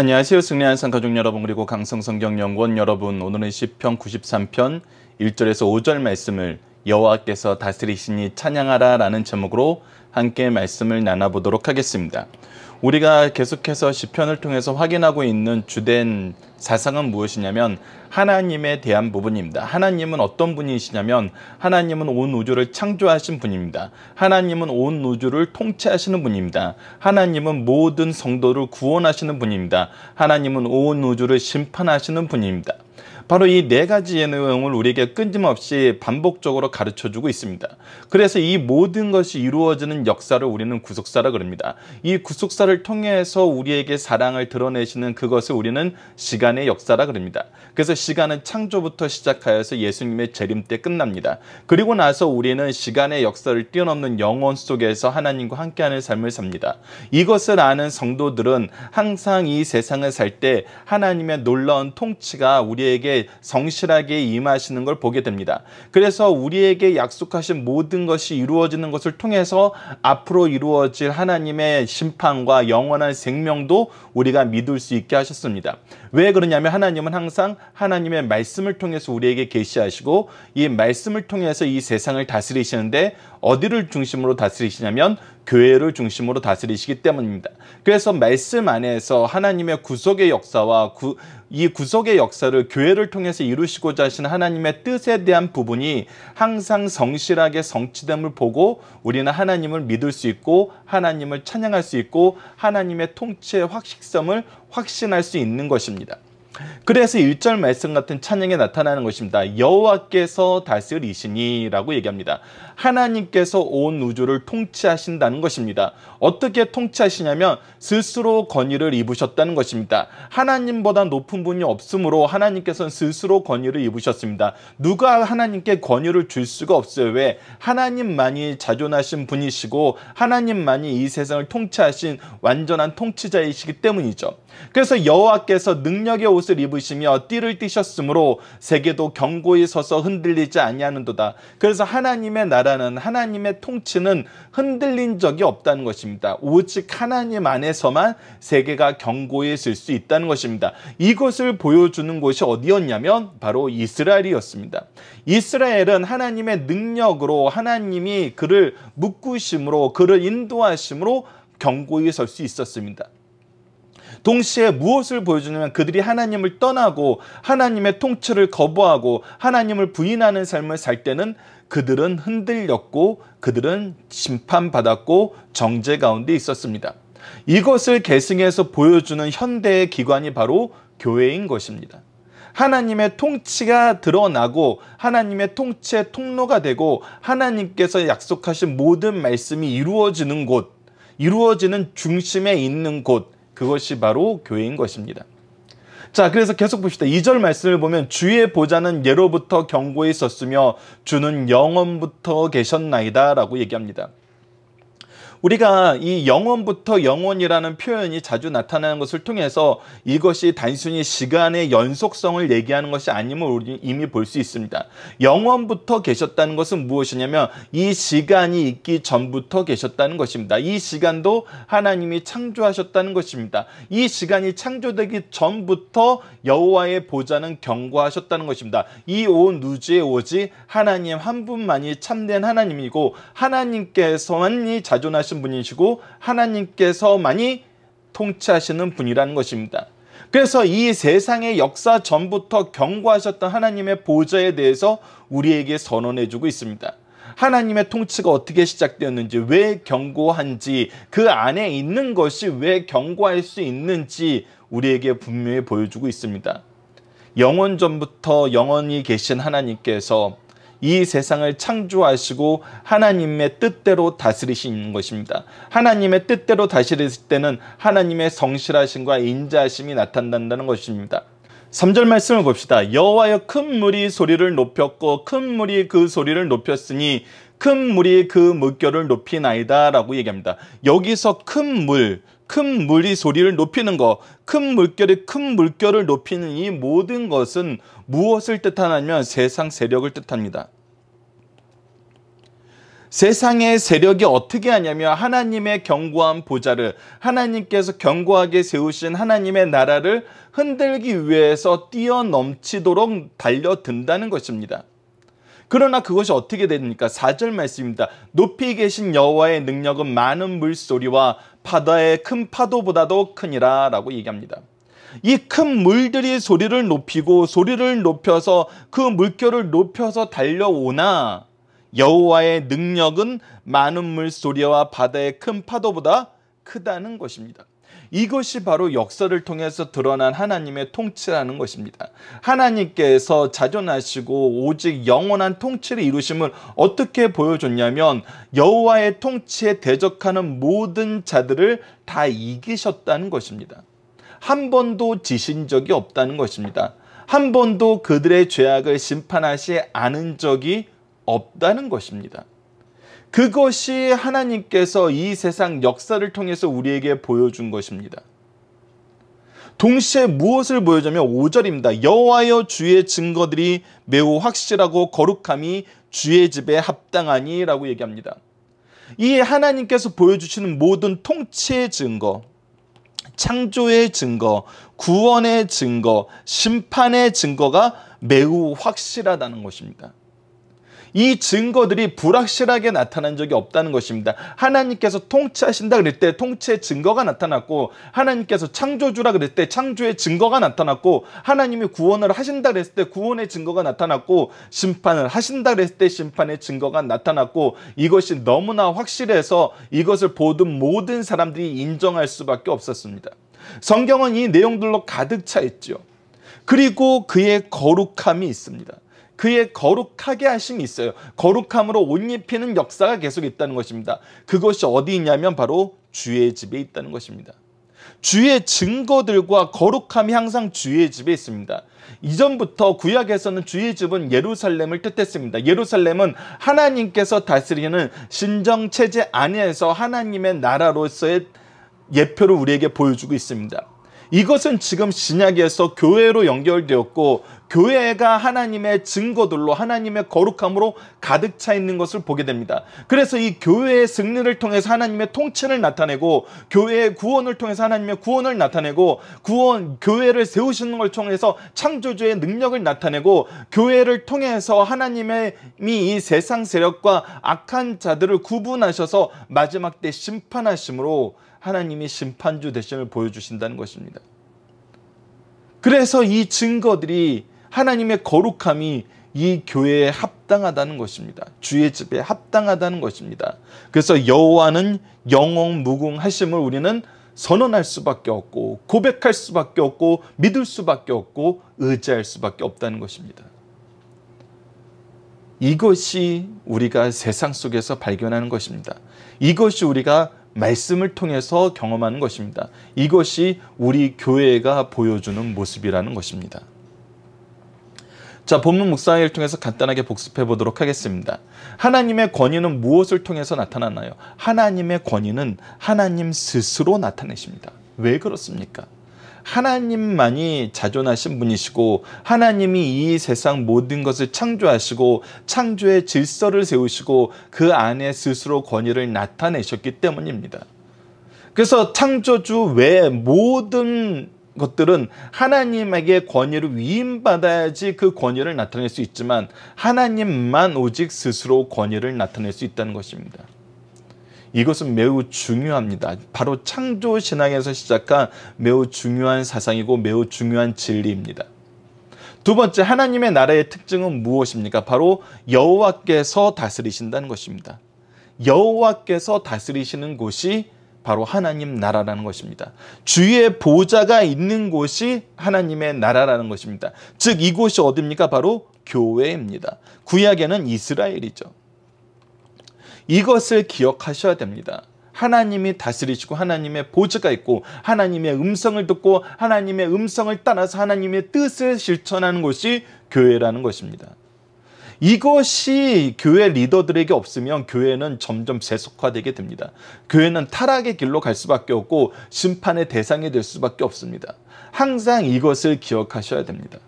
안녕하세요. 승리한 상가족 여러분 그리고 강성성경연구원 여러분 오늘은 1 0편 93편 1절에서 5절 말씀을 여호와께서 다스리시니 찬양하라 라는 제목으로 함께 말씀을 나눠보도록 하겠습니다. 우리가 계속해서 시편을 통해서 확인하고 있는 주된 사상은 무엇이냐면 하나님에 대한 부분입니다. 하나님은 어떤 분이시냐면 하나님은 온 우주를 창조하신 분입니다. 하나님은 온 우주를 통치하시는 분입니다. 하나님은 모든 성도를 구원하시는 분입니다. 하나님은 온 우주를 심판하시는 분입니다. 바로 이 네 가지의 내용을 우리에게 끊임없이 반복적으로 가르쳐주고 있습니다. 그래서 이 모든 것이 이루어지는 역사를 우리는 구속사라 그럽니다. 이 구속사를 통해서 우리에게 사랑을 드러내시는 그것을 우리는 시간의 역사라 그럽니다. 그래서 시간은 창조부터 시작하여서 예수님의 재림 때 끝납니다. 그리고 나서 우리는 시간의 역사를 뛰어넘는 영원 속에서 하나님과 함께하는 삶을 삽니다. 이것을 아는 성도들은 항상 이 세상을 살 때 하나님의 놀라운 통치가 우리에게 성실하게 임하시는 걸 보게 됩니다. 그래서 우리에게 약속하신 모든 것이 이루어지는 것을 통해서 앞으로 이루어질 하나님의 심판과 영원한 생명도 우리가 믿을 수 있게 하셨습니다. 왜 그러냐면 하나님은 항상 하나님의 말씀을 통해서 우리에게 계시하시고 이 말씀을 통해서 이 세상을 다스리시는데 어디를 중심으로 다스리시냐면 교회를 중심으로 다스리시기 때문입니다. 그래서 말씀 안에서 하나님의 구속의 역사와 구, 이 구속의 역사를 교회를 통해서 이루시고자 하시 하나님의 뜻에 대한 부분이 항상 성실하게 성취됨을 보고 우리는 하나님을 믿을 수 있고 하나님을 찬양할 수 있고 하나님의 통치의 확실성을 확신할 수 있는 것입니다. 그래서 1절 말씀 같은 찬양에 나타나는 것입니다. 여호와께서 다스리시니라고 얘기합니다. 하나님께서 온 우주를 통치하신다는 것입니다. 어떻게 통치하시냐면 스스로 권위를 입으셨다는 것입니다. 하나님보다 높은 분이 없으므로 하나님께서는 스스로 권위를 입으셨습니다. 누가 하나님께 권위를 줄 수가 없어요. 왜? 하나님만이 자존하신 분이시고 하나님만이 이 세상을 통치하신 완전한 통치자이시기 때문이죠. 그래서 여호와께서 능력의 옷을 입으시며 띠를 띠셨으므로 세계도 경고히 서서 흔들리지 아니하는도다. 그래서 하나님의 나라는 하나님의 통치는 흔들린 적이 없다는 것입니다. 오직 하나님 안에서만 세계가 경고히 설수 있다는 것입니다. 이것을 보여주는 곳이 어디였냐면 바로 이스라엘이었습니다. 이스라엘은 하나님의 능력으로 하나님이 그를 묶으심으로 그를 인도하심으로 경고히 설 수 있었습니다. 동시에 무엇을 보여주냐면 그들이 하나님을 떠나고 하나님의 통치를 거부하고 하나님을 부인하는 삶을 살 때는 그들은 흔들렸고 그들은 심판받았고 정제 가운데 있었습니다. 이것을 계승해서 보여주는 현대의 기관이 바로 교회인 것입니다. 하나님의 통치가 드러나고 하나님의 통치의 통로가 되고 하나님께서 약속하신 모든 말씀이 이루어지는 곳, 이루어지는 중심에 있는 곳, 그것이 바로 교회인 것입니다. 자, 그래서 계속 봅시다. 2절 말씀을 보면 주의 보좌는 예로부터 경고에 있었으며 주는 영원부터 계셨나이다 라고 얘기합니다. 우리가 이 영원부터 영원이라는 표현이 자주 나타나는 것을 통해서 이것이 단순히 시간의 연속성을 얘기하는 것이 아님을 우리 이미 볼 수 있습니다. 영원부터 계셨다는 것은 무엇이냐면 이 시간이 있기 전부터 계셨다는 것입니다. 이 시간도 하나님이 창조하셨다는 것입니다. 이 시간이 창조되기 전부터 여호와의 보좌는 경고하셨다는 것입니다. 이온 우주의 오지 하나님 한 분만이 참된 하나님이고 하나님께서만이 자존하시 통치하신 분이시고 하나님께서만이 통치하시는 분이라는 것입니다. 그래서 이 세상의 역사 전부터 경고하셨던 하나님의 보좌에 대해서 우리에게 선언해주고 있습니다. 하나님의 통치가 어떻게 시작되었는지, 왜 경고한지, 그 안에 있는 것이 왜 경고할 수 있는지 우리에게 분명히 보여주고 있습니다. 영원 전부터 영원히 계신 하나님께서 이 세상을 창조하시고 하나님의 뜻대로 다스리시는 것입니다. 하나님의 뜻대로 다스리실 때는 하나님의 성실하심과 인자하심이 나타난다는 것입니다. 3절 말씀을 봅시다. 여호와여 큰 물이 소리를 높였고 큰 물이 그 소리를 높였으니 큰 물이 그 물결을 높이나이다 라고 얘기합니다. 여기서 큰 물, 큰 물이 소리를 높이는 것, 큰 물결이 큰 물결을 높이는 이 모든 것은 무엇을 뜻하냐면 세상 세력을 뜻합니다. 세상의 세력이 어떻게 하냐면 하나님의 견고한 보좌를 하나님께서 견고하게 세우신 하나님의 나라를 흔들기 위해서 뛰어넘치도록 달려든다는 것입니다. 그러나 그것이 어떻게 됩니까? 4절 말씀입니다. 높이 계신 여호와의 능력은 많은 물소리와 바다의 큰 파도보다도 크니라 라고 얘기합니다. 이 큰 물들이 소리를 높이고 소리를 높여서 그 물결을 높여서 달려오나 여호와의 능력은 많은 물소리와 바다의 큰 파도보다 크다는 것입니다. 이것이 바로 역사를 통해서 드러난 하나님의 통치라는 것입니다. 하나님께서 자존하시고 오직 영원한 통치를 이루심을 어떻게 보여줬냐면 여호와의 통치에 대적하는 모든 자들을 다 이기셨다는 것입니다. 한 번도 지신 적이 없다는 것입니다. 한 번도 그들의 죄악을 심판하지 않은 적이 없다는 것입니다. 그것이 하나님께서 이 세상 역사를 통해서 우리에게 보여준 것입니다. 동시에 무엇을 보여주면 5절입니다. 여와여 주의 증거들이 매우 확실하고 거룩함이 주의 집에 합당하니라고 얘기합니다. 이 하나님께서 보여주시는 모든 통치의 증거, 창조의 증거, 구원의 증거, 심판의 증거가 매우 확실하다는 것입니다. 이 증거들이 불확실하게 나타난 적이 없다는 것입니다. 하나님께서 통치하신다 그럴 때 통치의 증거가 나타났고 하나님께서 창조주라 그럴 때 창조의 증거가 나타났고 하나님이 구원을 하신다 그랬을 때 구원의 증거가 나타났고 심판을 하신다 그랬을 때 심판의 증거가 나타났고 이것이 너무나 확실해서 이것을 보던 모든 사람들이 인정할 수밖에 없었습니다. 성경은 이 내용들로 가득 차 있죠. 그리고 그의 거룩함이 있습니다. 그의 거룩하게 하심이 있어요. 거룩함으로 옷 입히는 역사가 계속 있다는 것입니다. 그것이 어디 있냐면 바로 주의 집에 있다는 것입니다. 주의 증거들과 거룩함이 항상 주의 집에 있습니다. 이전부터 구약에서는 주의 집은 예루살렘을 뜻했습니다. 예루살렘은 하나님께서 다스리는 신정 체제 안에서 하나님의 나라로서의 예표를 우리에게 보여주고 있습니다. 이것은 지금 신약에서 교회로 연결되었고 교회가 하나님의 증거들로 하나님의 거룩함으로 가득 차 있는 것을 보게 됩니다. 그래서 이 교회의 승리를 통해서 하나님의 통치를 나타내고 교회의 구원을 통해서 하나님의 구원을 나타내고 구원 교회를 세우시는 걸 통해서 창조주의 능력을 나타내고 교회를 통해서 하나님의 이 세상 세력과 악한 자들을 구분하셔서 마지막 때 심판하심으로 하나님이 심판주 되심을 보여주신다는 것입니다. 그래서 이 증거들이 하나님의 거룩함이 이 교회에 합당하다는 것입니다. 주의 집에 합당하다는 것입니다. 그래서 여호와는 영원 무궁하심을 우리는 선언할 수밖에 없고 고백할 수밖에 없고 믿을 수밖에 없고 의지할 수밖에 없다는 것입니다. 이것이 우리가 세상 속에서 발견하는 것입니다. 이것이 우리가 말씀을 통해서 경험하는 것입니다. 이것이 우리 교회가 보여주는 모습이라는 것입니다. 자, 본문 묵상을 통해서 간단하게 복습해 보도록 하겠습니다. 하나님의 권위는 무엇을 통해서 나타나나요? 하나님의 권위는 하나님 스스로 나타내십니다. 왜 그렇습니까? 하나님만이 자존하신 분이시고 하나님이 이 세상 모든 것을 창조하시고 창조의 질서를 세우시고 그 안에 스스로 권위를 나타내셨기 때문입니다. 그래서 창조주 외 모든 것들은 하나님에게 권위를 위임받아야지 그 권위를 나타낼 수 있지만 하나님만 오직 스스로 권위를 나타낼 수 있다는 것입니다. 이것은 매우 중요합니다. 바로 창조 신앙에서 시작한 매우 중요한 사상이고 매우 중요한 진리입니다. 두 번째 하나님의 나라의 특징은 무엇입니까? 바로 여호와께서 다스리신다는 것입니다. 여호와께서 다스리시는 곳이 바로 하나님 나라라는 것입니다. 주의 보좌가 있는 곳이 하나님의 나라라는 것입니다. 즉 이곳이 어딥니까? 바로 교회입니다. 구약에는 이스라엘이죠. 이것을 기억하셔야 됩니다. 하나님이 다스리시고 하나님의 보좌가 있고 하나님의 음성을 듣고 하나님의 음성을 따라서 하나님의 뜻을 실천하는 곳이 교회라는 것입니다. 이것이 교회 리더들에게 없으면 교회는 점점 세속화되게 됩니다. 교회는 타락의 길로 갈 수밖에 없고 심판의 대상이 될 수밖에 없습니다. 항상 이것을 기억하셔야 됩니다.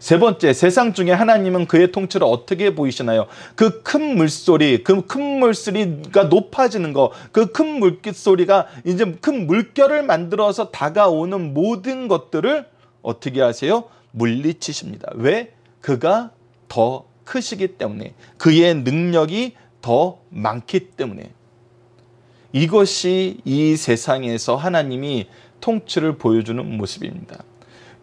세 번째, 세상 중에 하나님은 그의 통치를 어떻게 보이시나요? 그 큰 물소리, 그 큰 물소리가 높아지는 거, 그 큰 물소리가 이제 큰 물결을 만들어서 다가오는 모든 것들을 어떻게 하세요? 물리치십니다. 왜? 그가 더 크시기 때문에 그의 능력이 더 많기 때문에 이것이 이 세상에서 하나님이 통치를 보여주는 모습입니다.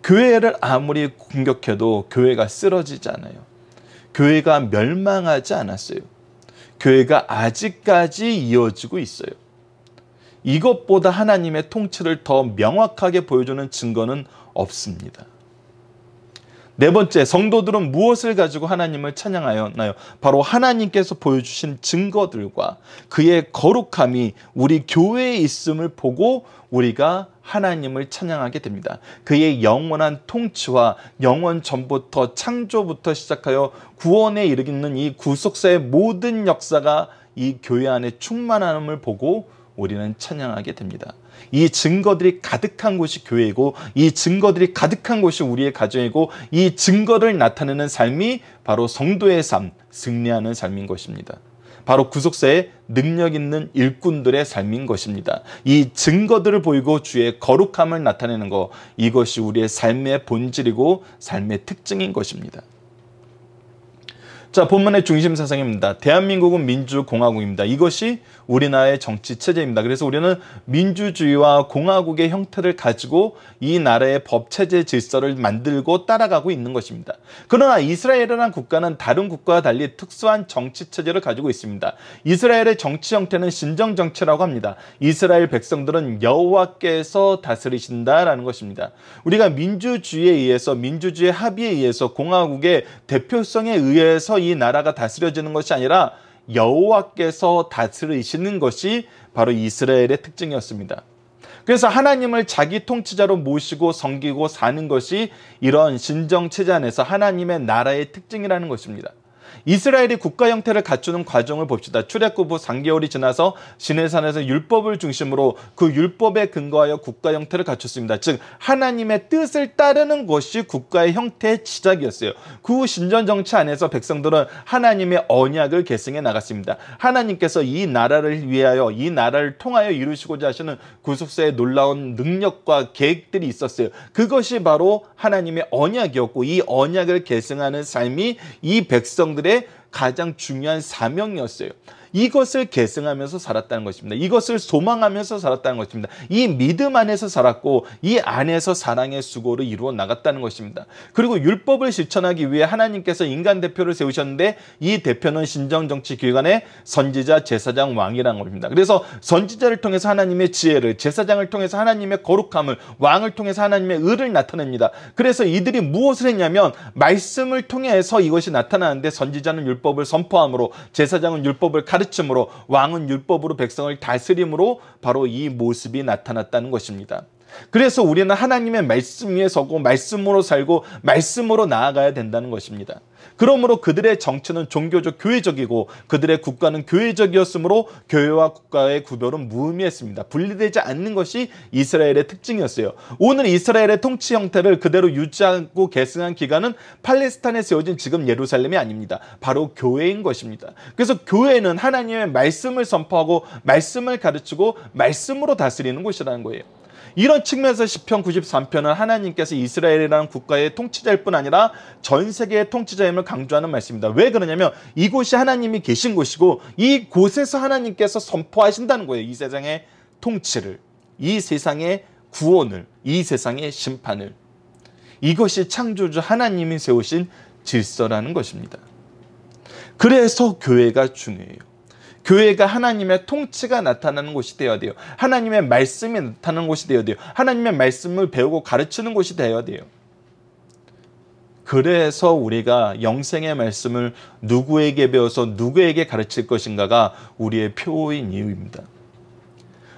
교회를 아무리 공격해도 교회가 쓰러지지 않아요. 교회가 멸망하지 않았어요. 교회가 아직까지 이어지고 있어요. 이것보다 하나님의 통치를 더 명확하게 보여주는 증거는 없습니다. 네 번째, 성도들은 무엇을 가지고 하나님을 찬양하였나요? 바로 하나님께서 보여주신 증거들과 그의 거룩함이 우리 교회에 있음을 보고 우리가 하나님을 찬양하게 됩니다. 그의 영원한 통치와 영원 전부터 창조부터 시작하여 구원에 이르는이 구속사의 모든 역사가 이 교회 안에 충만함을 보고 우리는 찬양하게 됩니다. 이 증거들이 가득한 곳이 교회이고 이 증거들이 가득한 곳이 우리의 가정이고 이 증거를 나타내는 삶이 바로 성도의 삶, 승리하는 삶인 것입니다. 바로 구속사의 능력 있는 일꾼들의 삶인 것입니다. 이 증거들을 보이고 주의 거룩함을 나타내는 것, 이것이 우리의 삶의 본질이고 삶의 특징인 것입니다. 자, 본문의 중심 사상입니다. 대한민국은 민주공화국입니다. 이것이 우리나라의 정치 체제입니다. 그래서 우리는 민주주의와 공화국의 형태를 가지고 이 나라의 법 체제 질서를 만들고 따라가고 있는 것입니다. 그러나 이스라엘이라는 국가는 다른 국가와 달리 특수한 정치 체제를 가지고 있습니다. 이스라엘의 정치 형태는 신정 정치라고 합니다. 이스라엘 백성들은 여호와께서 다스리신다라는 것입니다. 우리가 민주주의에 의해서 민주주의 합의에 의해서 공화국의 대표성에 의해서 이 나라가 다스려지는 것이 아니라 여호와께서 다스리시는 것이 바로 이스라엘의 특징이었습니다. 그래서 하나님을 자기 통치자로 모시고 섬기고 사는 것이 이런 신정 체제 안에서 하나님의 나라의 특징이라는 것입니다. 이스라엘이 국가 형태를 갖추는 과정을 봅시다. 출애굽 후 3개월이 지나서 시내산에서 율법을 중심으로 그 율법에 근거하여 국가 형태를 갖췄습니다. 즉 하나님의 뜻을 따르는 것이 국가의 형태의 시작이었어요. 그 후 신전 정치 안에서 백성들은 하나님의 언약을 계승해 나갔습니다. 하나님께서 이 나라를 위하여 이 나라를 통하여 이루시고자 하시는 구속사의 놀라운 능력과 계획들이 있었어요. 그것이 바로 하나님의 언약이었고 이 언약을 계승하는 삶이 이 백성들의 okay 가장 중요한 사명이었어요. 이것을 계승하면서 살았다는 것입니다. 이것을 소망하면서 살았다는 것입니다. 이 믿음 안에서 살았고 이 안에서 사랑의 수고를 이루어 나갔다는 것입니다. 그리고 율법을 실천하기 위해 하나님께서 인간 대표를 세우셨는데 이 대표는 신정정치기관의 선지자, 제사장, 왕이라는 겁니다. 그래서 선지자를 통해서 하나님의 지혜를, 제사장을 통해서 하나님의 거룩함을, 왕을 통해서 하나님의 의를 나타냅니다. 그래서 이들이 무엇을 했냐면 말씀을 통해서 이것이 나타나는데 선지자는 율법 율법을 선포함으로 제사장은 율법을 가르침으로 왕은 율법으로 백성을 다스림으로 바로 이 모습이 나타났다는 것입니다. 그래서 우리는 하나님의 말씀 위에 서고 말씀으로 살고 말씀으로 나아가야 된다는 것입니다. 그러므로 그들의 정치는 종교적 교회적이고 그들의 국가는 교회적이었으므로 교회와 국가의 구별은 무의미했습니다. 분리되지 않는 것이 이스라엘의 특징이었어요. 오늘 이스라엘의 통치 형태를 그대로 유지하고 계승한 기간은 팔레스타인에 세워진 지금 예루살렘이 아닙니다. 바로 교회인 것입니다. 그래서 교회는 하나님의 말씀을 선포하고 말씀을 가르치고 말씀으로 다스리는 곳이라는 거예요. 이런 측면에서 시편 93편은 하나님께서 이스라엘이라는 국가의 통치자일 뿐 아니라 전 세계의 통치자임을 강조하는 말씀입니다. 왜 그러냐면 이곳이 하나님이 계신 곳이고 이곳에서 하나님께서 선포하신다는 거예요. 이 세상의 통치를, 이 세상의 구원을, 이 세상의 심판을. 이것이 창조주 하나님이 세우신 질서라는 것입니다. 그래서 교회가 중요해요. 교회가 하나님의 통치가 나타나는 곳이 되어야 돼요. 하나님의 말씀이 나타나는 곳이 되어야 돼요. 하나님의 말씀을 배우고 가르치는 곳이 되어야 돼요. 그래서 우리가 영생의 말씀을 누구에게 배워서 누구에게 가르칠 것인가가 우리의 표인 이유입니다.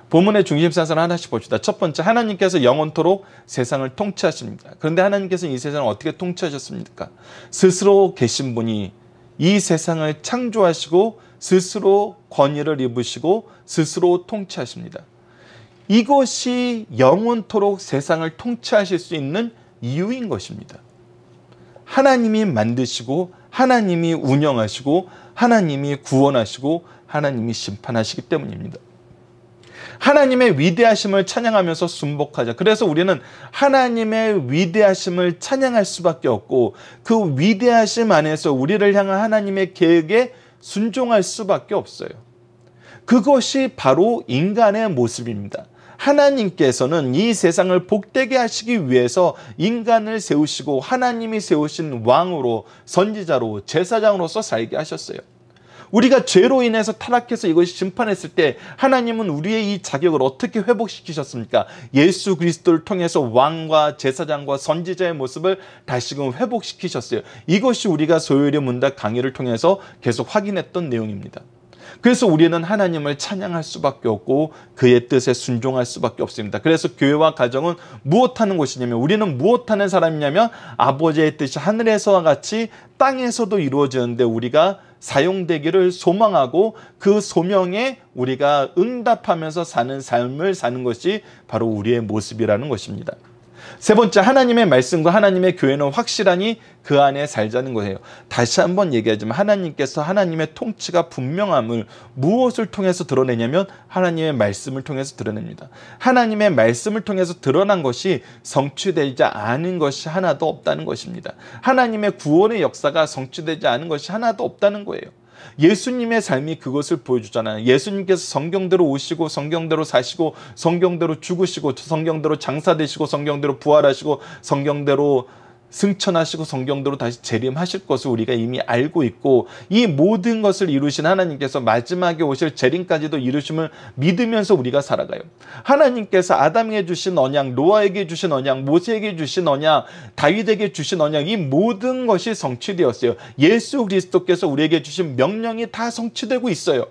본문의 중심 사상을 하나씩 봅시다. 첫 번째, 하나님께서 영원토록 세상을 통치하십니다. 그런데 하나님께서이 세상을 어떻게 통치하셨습니까? 스스로 계신 분이 이 세상을 창조하시고 스스로 권위를 입으시고 스스로 통치하십니다. 이것이 영원토록 세상을 통치하실 수 있는 이유인 것입니다. 하나님이 만드시고 하나님이 운영하시고 하나님이 구원하시고 하나님이 심판하시기 때문입니다. 하나님의 위대하심을 찬양하면서 순복하자. 그래서 우리는 하나님의 위대하심을 찬양할 수밖에 없고 그 위대하심 안에서 우리를 향한 하나님의 계획에 순종할 수밖에 없어요. 그것이 바로 인간의 모습입니다. 하나님께서는 이 세상을 복되게 하시기 위해서 인간을 세우시고 하나님이 세우신 왕으로 선지자로 제사장으로서 살게 하셨어요. 우리가 죄로 인해서 타락해서 이것이 심판했을 때 하나님은 우리의 이 자격을 어떻게 회복시키셨습니까? 예수 그리스도를 통해서 왕과 제사장과 선지자의 모습을 다시금 회복시키셨어요. 이것이 우리가 소요일의 문답 강의를 통해서 계속 확인했던 내용입니다. 그래서 우리는 하나님을 찬양할 수밖에 없고 그의 뜻에 순종할 수밖에 없습니다. 그래서 교회와 가정은 무엇 하는 곳이냐면 우리는 무엇 하는 사람이냐면 아버지의 뜻이 하늘에서와 같이 땅에서도 이루어지는데 우리가 사용되기를 소망하고 그 소명에 우리가 응답하면서 사는 삶을 사는 것이 바로 우리의 모습이라는 것입니다. 세 번째 하나님의 말씀과 하나님의 교회는 확실하니 그 안에 살자는 거예요. 다시 한번 얘기하지만 하나님께서 하나님의 통치가 분명함을 무엇을 통해서 드러내냐면 하나님의 말씀을 통해서 드러냅니다. 하나님의 말씀을 통해서 드러난 것이 성취되지 않은 것이 하나도 없다는 것입니다. 하나님의 구원의 역사가 성취되지 않은 것이 하나도 없다는 거예요. 예수님의 삶이 그것을 보여주잖아요. 예수님께서 성경대로 오시고 성경대로 사시고 성경대로 죽으시고 성경대로 장사되시고 성경대로 부활하시고 성경대로 승천하시고 성경대로 다시 재림하실 것을 우리가 이미 알고 있고 이 모든 것을 이루신 하나님께서 마지막에 오실 재림까지도 이루심을 믿으면서 우리가 살아가요. 하나님께서 아담에게 주신 언양 노아에게 주신 언양 모세에게 주신 언양 다윗에게 주신 언양이 모든 것이 성취되었어요. 예수 그리스도께서 우리에게 주신 명령이 다 성취되고 있어요.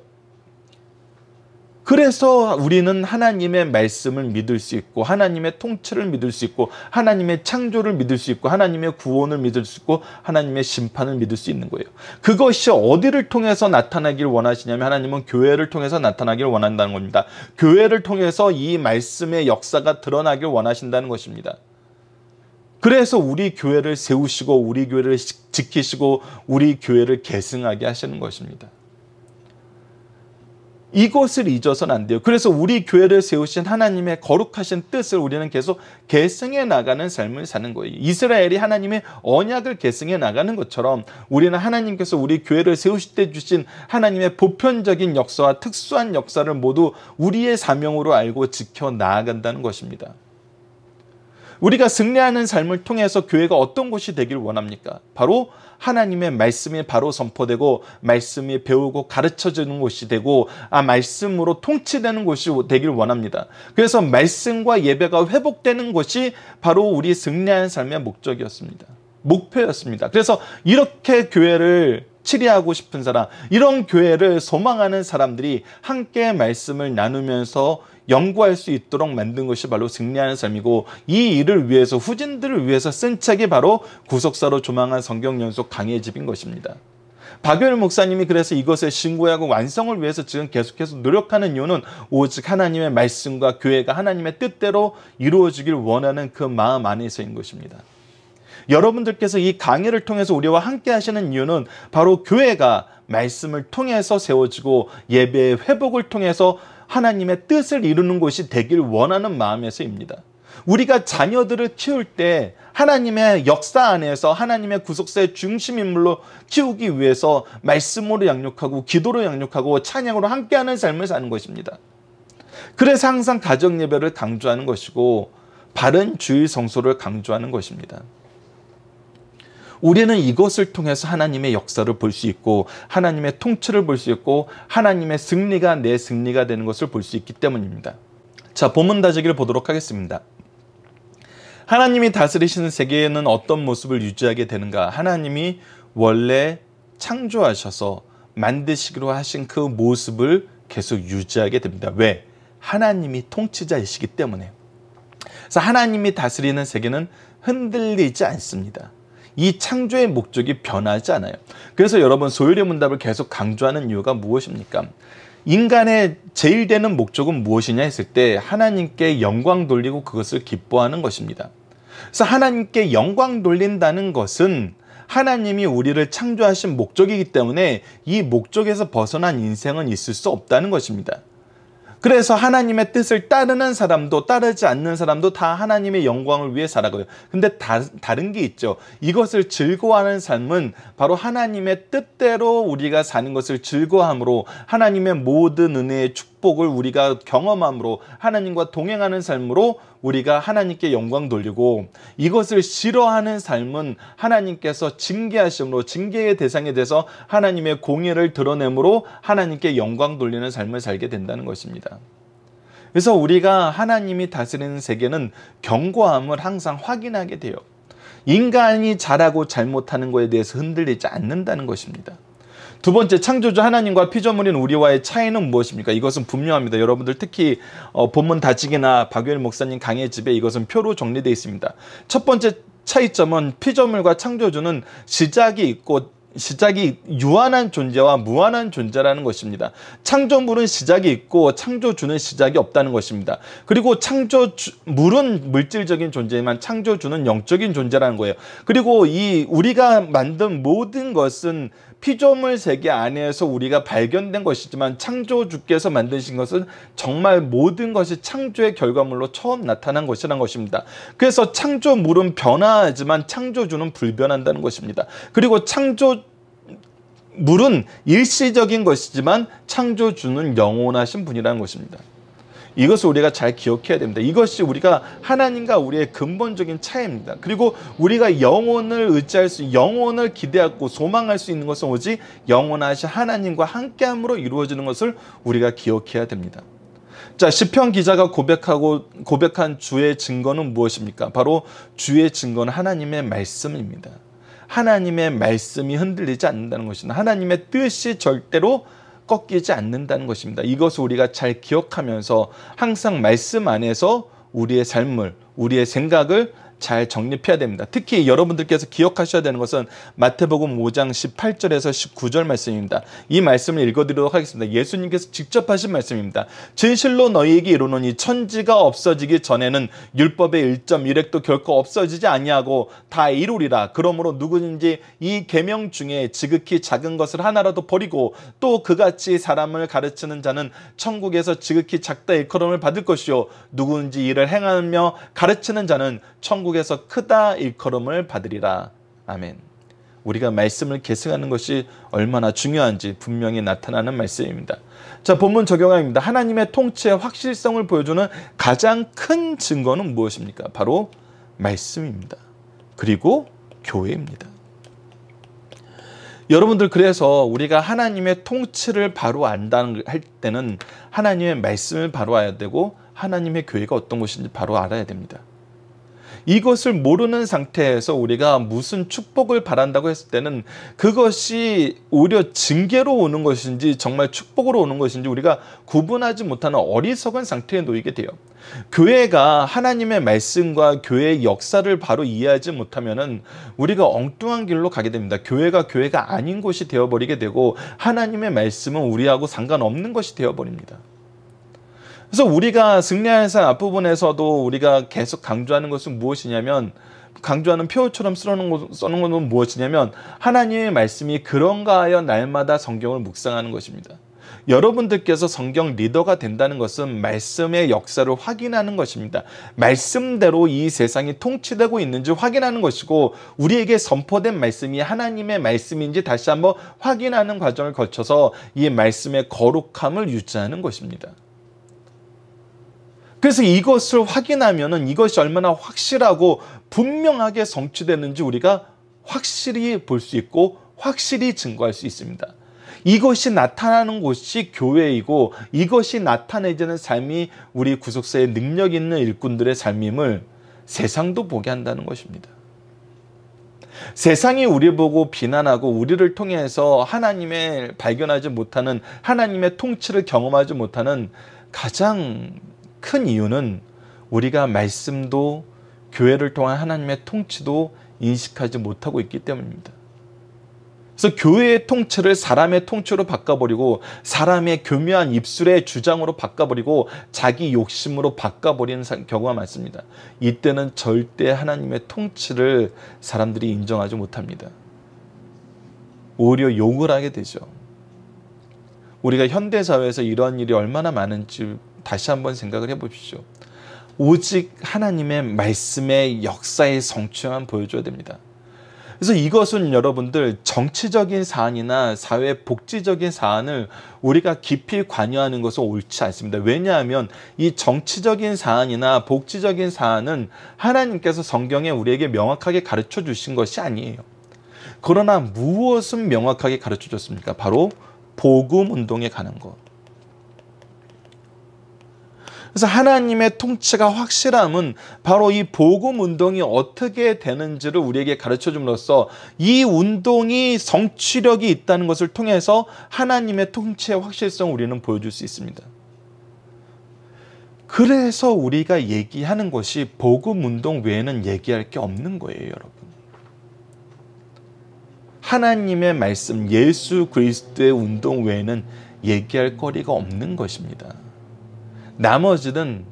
그래서 우리는 하나님의 말씀을 믿을 수 있고 하나님의 통치를 믿을 수 있고 하나님의 창조를 믿을 수 있고 하나님의 구원을 믿을 수 있고 하나님의 심판을 믿을 수 있는 거예요. 그것이 어디를 통해서 나타나길 원하시냐면 하나님은 교회를 통해서 나타나길 원한다는 겁니다. 교회를 통해서 이 말씀의 역사가 드러나길 원하신다는 것입니다. 그래서 우리 교회를 세우시고 우리 교회를 지키시고 우리 교회를 계승하게 하시는 것입니다. 이것을 잊어서는 안 돼요. 그래서 우리 교회를 세우신 하나님의 거룩하신 뜻을 우리는 계속 계승해 나가는 삶을 사는 거예요. 이스라엘이 하나님의 언약을 계승해 나가는 것처럼 우리는 하나님께서 우리 교회를 세우실 때 주신 하나님의 보편적인 역사와 특수한 역사를 모두 우리의 사명으로 알고 지켜 나아간다는 것입니다. 우리가 승리하는 삶을 통해서 교회가 어떤 곳이 되길 원합니까? 바로 하나님의 말씀이 바로 선포되고 말씀이 배우고 가르쳐주는 곳이 되고 아 말씀으로 통치되는 곳이 되길 원합니다. 그래서 말씀과 예배가 회복되는 곳이 바로 우리 승리하는 삶의 목적이었습니다. 목표였습니다. 그래서 이렇게 교회를 치리하고 싶은 사람 이런 교회를 소망하는 사람들이 함께 말씀을 나누면서 연구할 수 있도록 만든 것이 바로 승리하는 삶이고 이 일을 위해서 후진들을 위해서 쓴 책이 바로 구속사로 조망한 성경 연속 강의 집인 것입니다. 박효일 목사님이 그래서 이것의 신고하고 완성을 위해서 지금 계속해서 노력하는 이유는 오직 하나님의 말씀과 교회가 하나님의 뜻대로 이루어지길 원하는 그 마음 안에서인 것입니다. 여러분들께서 이 강의를 통해서 우리와 함께 하시는 이유는 바로 교회가 말씀을 통해서 세워지고 예배의 회복을 통해서 하나님의 뜻을 이루는 곳이 되길 원하는 마음에서입니다. 우리가 자녀들을 키울 때 하나님의 역사 안에서 하나님의 구속사의 중심인물로 키우기 위해서 말씀으로 양육하고 기도로 양육하고 찬양으로 함께하는 삶을 사는 것입니다. 그래서 항상 가정 예배를 강조하는 것이고 바른 주의 성소를 강조하는 것입니다. 우리는 이것을 통해서 하나님의 역사를 볼 수 있고 하나님의 통치를 볼 수 있고 하나님의 승리가 내 승리가 되는 것을 볼 수 있기 때문입니다. 자, 본문 다지기를 보도록 하겠습니다. 하나님이 다스리시는 세계에는 어떤 모습을 유지하게 되는가? 하나님이 원래 창조하셔서 만드시기로 하신 그 모습을 계속 유지하게 됩니다. 왜? 하나님이 통치자이시기 때문에. 그래서 하나님이 다스리는 세계는 흔들리지 않습니다. 이 창조의 목적이 변하지 않아요. 그래서 여러분 소율의 문답을 계속 강조하는 이유가 무엇입니까? 인간의 제일 되는 목적은 무엇이냐 했을 때 하나님께 영광 돌리고 그것을 기뻐하는 것입니다. 그래서 하나님께 영광 돌린다는 것은 하나님이 우리를 창조하신 목적이기 때문에 이 목적에서 벗어난 인생은 있을 수 없다는 것입니다. 그래서 하나님의 뜻을 따르는 사람도 따르지 않는 사람도 다 하나님의 영광을 위해 살아가요. 근데 다, 다른 게 있죠. 이것을 즐거워하는 삶은 바로 하나님의 뜻대로 우리가 사는 것을 즐거워함으로 하나님의 모든 은혜의 축복을 우리가 경험함으로 하나님과 동행하는 삶으로 우리가 하나님께 영광 돌리고 이것을 싫어하는 삶은 하나님께서 징계하심으로 징계의 대상에 대해서 하나님의 공의를 드러내므로 하나님께 영광 돌리는 삶을 살게 된다는 것입니다. 그래서 우리가 하나님이 다스리는 세계는 견고함을 항상 확인하게 돼요. 인간이 잘하고 잘못하는 것에 대해서 흔들리지 않는다는 것입니다. 두 번째 창조주 하나님과 피조물인 우리와의 차이는 무엇입니까? 이것은 분명합니다. 여러분들 특히 어, 본문 다지기나 박유일 목사님 강의 집에 이것은 표로 정리되어 있습니다. 첫 번째 차이점은 피조물과 창조주는 시작이 있고 시작이 유한한 존재와 무한한 존재라는 것입니다. 창조물은 시작이 있고 창조주는 시작이 없다는 것입니다. 그리고 창조물은 물질적인 존재지만 창조주는 영적인 존재라는 거예요. 그리고 이 우리가 만든 모든 것은 피조물 세계 안에서 우리가 발견된 것이지만 창조주께서 만드신 것은 정말 모든 것이 창조의 결과물로 처음 나타난 것이란 것입니다. 그래서 창조물은 변화하지만 창조주는 불변한다는 것입니다. 그리고 창조 물은 일시적인 것이지만 창조주는 영원하신 분이라는 것입니다. 이것을 우리가 잘 기억해야 됩니다. 이것이 우리가 하나님과 우리의 근본적인 차이입니다. 그리고 우리가 영혼을 의지할 수, 영혼을 기대하고 소망할 수 있는 것은 오직 영원하신 하나님과 함께함으로 이루어지는 것을 우리가 기억해야 됩니다. 자, 시편 기자가 고백하고 고백한 주의 증거는 무엇입니까? 바로 주의 증거는 하나님의 말씀입니다. 하나님의 말씀이 흔들리지 않는다는 것이나 하나님의 뜻이 절대로 꺾이지 않는다는 것입니다. 이것을 우리가 잘 기억하면서 항상 말씀 안에서 우리의 삶을, 우리의 생각을 잘 정립해야 됩니다. 특히 여러분들께서 기억하셔야 되는 것은 마태복음 5장 18절에서 19절 말씀입니다. 이 말씀을 읽어드리도록 하겠습니다. 예수님께서 직접 하신 말씀입니다. 진실로 너희에게 이르노니 천지가 없어지기 전에는 율법의 1.1획도 결코 없어지지 아니하고 다 이루리라. 그러므로 누구든지 이 계명 중에 지극히 작은 것을 하나라도 버리고 또 그같이 사람을 가르치는 자는 천국에서 지극히 작다 일컬음을 받을 것이요 누구든지 이를 행하며 가르치는 자는 천국 천국에서 크다 일컬음을 받으리라. 아멘. 우리가 말씀을 계승하는 것이 얼마나 중요한지 분명히 나타나는 말씀입니다. 자, 본문 적용합니다. 하나님의 통치의 확실성을 보여주는 가장 큰 증거는 무엇입니까? 바로 말씀입니다. 그리고 교회입니다. 여러분들 그래서 우리가 하나님의 통치를 바로 안다는 할 때는 하나님의 말씀을 바로 알아야 되고 하나님의 교회가 어떤 곳인지 바로 알아야 됩니다. 이것을 모르는 상태에서 우리가 무슨 축복을 바란다고 했을 때는 그것이 오히려 징계로 오는 것인지 정말 축복으로 오는 것인지 우리가 구분하지 못하는 어리석은 상태에 놓이게 돼요. 교회가 하나님의 말씀과 교회의 역사를 바로 이해하지 못하면은 우리가 엉뚱한 길로 가게 됩니다. 교회가 교회가 아닌 곳이 되어버리게 되고 하나님의 말씀은 우리하고 상관없는 것이 되어버립니다. 그래서 우리가 승리할산 앞부분에서도 우리가 계속 강조하는 것은 무엇이냐면 강조하는 표처럼 쓰는 것, 써놓 것은 무엇이냐면 하나님의 말씀이 그런가 하여 날마다 성경을 묵상하는 것입니다. 여러분들께서 성경 리더가 된다는 것은 말씀의 역사를 확인하는 것입니다. 말씀대로 이 세상이 통치되고 있는지 확인하는 것이고 우리에게 선포된 말씀이 하나님의 말씀인지 다시 한번 확인하는 과정을 거쳐서 이 말씀의 거룩함을 유지하는 것입니다. 그래서 이것을 확인하면 이것이 얼마나 확실하고 분명하게 성취되는지 우리가 확실히 볼 수 있고 확실히 증거할 수 있습니다. 이것이 나타나는 곳이 교회이고 이것이 나타내지는 삶이 우리 구속사의 능력 있는 일꾼들의 삶임을 세상도 보게 한다는 것입니다. 세상이 우리 보고 비난하고 우리를 통해서 하나님의 발견하지 못하는 하나님의 통치를 경험하지 못하는 가장 큰 이유는 우리가 말씀도 교회를 통한 하나님의 통치도 인식하지 못하고 있기 때문입니다. 그래서 교회의 통치를 사람의 통치로 바꿔버리고 사람의 교묘한 입술의 주장으로 바꿔버리고 자기 욕심으로 바꿔버리는 경우가 많습니다. 이때는 절대 하나님의 통치를 사람들이 인정하지 못합니다. 오히려 욕을 하게 되죠. 우리가 현대사회에서 이러한 일이 얼마나 많은지 다시 한번 생각을 해보십시오. 오직 하나님의 말씀의 역사의 성취만 보여줘야 됩니다. 그래서 이것은 여러분들 정치적인 사안이나 사회 복지적인 사안을 우리가 깊이 관여하는 것은 옳지 않습니다. 왜냐하면 이 정치적인 사안이나 복지적인 사안은 하나님께서 성경에 우리에게 명확하게 가르쳐 주신 것이 아니에요. 그러나 무엇은 명확하게 가르쳐 줬습니까? 바로 복음 운동에 가는 것. 그래서 하나님의 통치가 확실함은 바로 이 복음 운동이 어떻게 되는지를 우리에게 가르쳐 줌으로써 이 운동이 성취력이 있다는 것을 통해서 하나님의 통치의 확실성을 우리는 보여줄 수 있습니다. 그래서 우리가 얘기하는 것이 복음 운동 외에는 얘기할 게 없는 거예요, 여러분. 하나님의 말씀 예수 그리스도의 운동 외에는 얘기할 거리가 없는 것입니다. 나머지는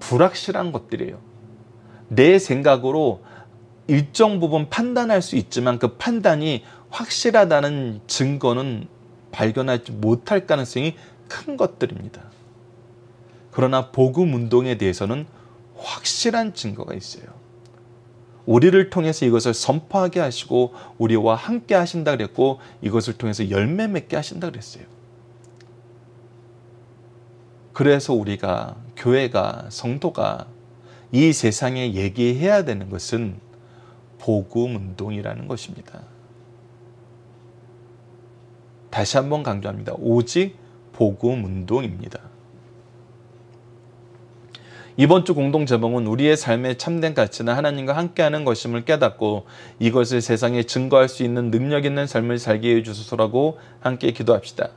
불확실한 것들이에요. 내 생각으로 일정 부분 판단할 수 있지만 그 판단이 확실하다는 증거는 발견하지 못할 가능성이 큰 것들입니다. 그러나 복음 운동에 대해서는 확실한 증거가 있어요. 우리를 통해서 이것을 선포하게 하시고 우리와 함께 하신다 그랬고 이것을 통해서 열매 맺게 하신다 그랬어요. 그래서 우리가 교회가 성도가 이 세상에 얘기해야 되는 것은 복음 운동이라는 것입니다. 다시 한번 강조합니다. 오직 복음 운동입니다. 이번 주 공동 제목은 우리의 삶의 참된 가치는 하나님과 함께하는 것임을 깨닫고 이것을 세상에 증거할 수 있는 능력 있는 삶을 살게 해주소서라고 함께 기도합시다.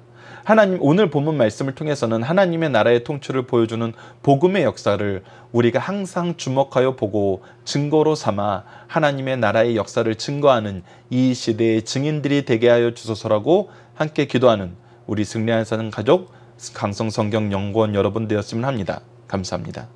하나님 오늘 본문 말씀을 통해서는 하나님의 나라의 통치를 보여주는 복음의 역사를 우리가 항상 주목하여 보고 증거로 삼아 하나님의 나라의 역사를 증거하는 이 시대의 증인들이 되게 하여 주소서라고 함께 기도하는 우리 승리한 사는 가족 강성 성경 연구원 여러분 되었으면 합니다. 감사합니다.